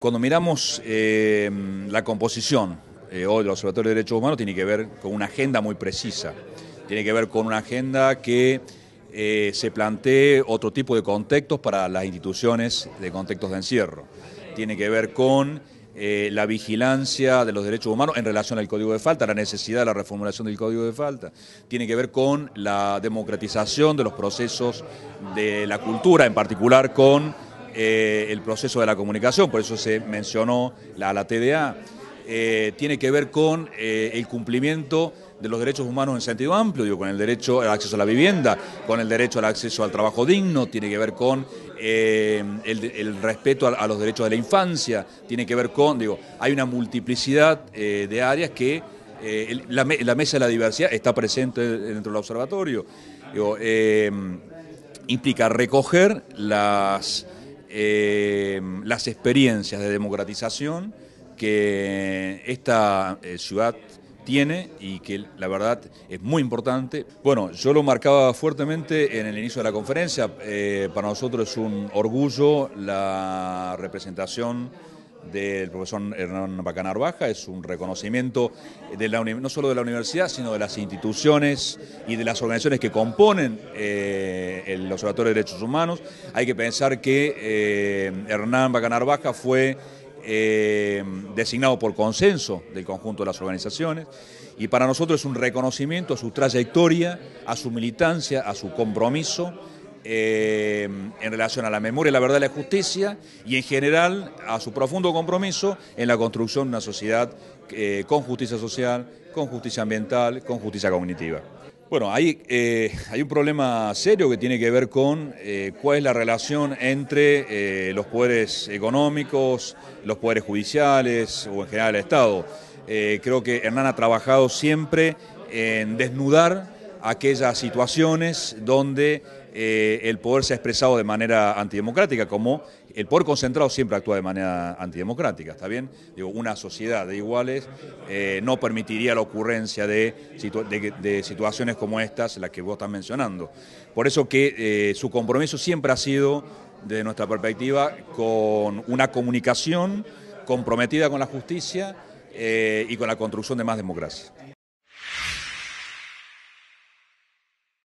Cuando miramos eh, la composición eh, hoy del Observatorio de Derechos Humanos tiene que ver con una agenda muy precisa, tiene que ver con una agenda que eh, se plantee otro tipo de contextos para las instituciones de contextos de encierro, tiene que ver con la vigilancia de los derechos humanos en relación al código de falta, la necesidad de la reformulación del código de falta. Tiene que ver con la democratización de los procesos de la cultura, en particular con eh, el proceso de la comunicación, por eso se mencionó la, la TDA, eh, tiene que ver con eh, el cumplimiento de los derechos humanos en sentido amplio, digo, con el derecho al acceso a la vivienda, con el derecho al acceso al trabajo digno, tiene que ver con el, respeto a, los derechos de la infancia, tiene que ver con, digo, hay una multiplicidad de áreas que la, mesa de la diversidad está presente dentro del observatorio. implica recoger las Em, las experiencias de democratización que esta eh, ciudad tiene y que la verdad es muy importante. Bueno, yo lo marcaba fuertemente en el inicio de la conferencia, eh, para nosotros es un orgullo la representación del profesor Hernán Bacanar Baja, es un reconocimiento de la, no solo de la universidad, sino de las instituciones y de las organizaciones que componen eh, el Observatorio de Derechos Humanos. Hay que pensar que eh, Hernán Bacanar Baja fue eh, designado por consenso del conjunto de las organizaciones y para nosotros es un reconocimiento a su trayectoria, a su militancia, a su compromiso eh, en relación a la memoria, la verdad y la justicia y en general a su profundo compromiso en la construcción de una sociedad eh, con justicia social, con justicia ambiental, con justicia cognitiva. Bueno, hay, eh, hay un problema serio que tiene que ver con cuál es la relación entre los poderes económicos, los poderes judiciales o en general el Estado. creo que Hernán ha trabajado siempre en desnudar aquellas situaciones donde eh, el poder se ha expresado de manera antidemocrática, como el poder concentrado siempre actúa de manera antidemocrática, ¿está bien? Digo, una sociedad de iguales eh, no permitiría la ocurrencia de, situaciones como estas, las que vos estás mencionando. Por eso que eh, su compromiso siempre ha sido, desde nuestra perspectiva, con una comunicación comprometida con la justicia y con la construcción de más democracia.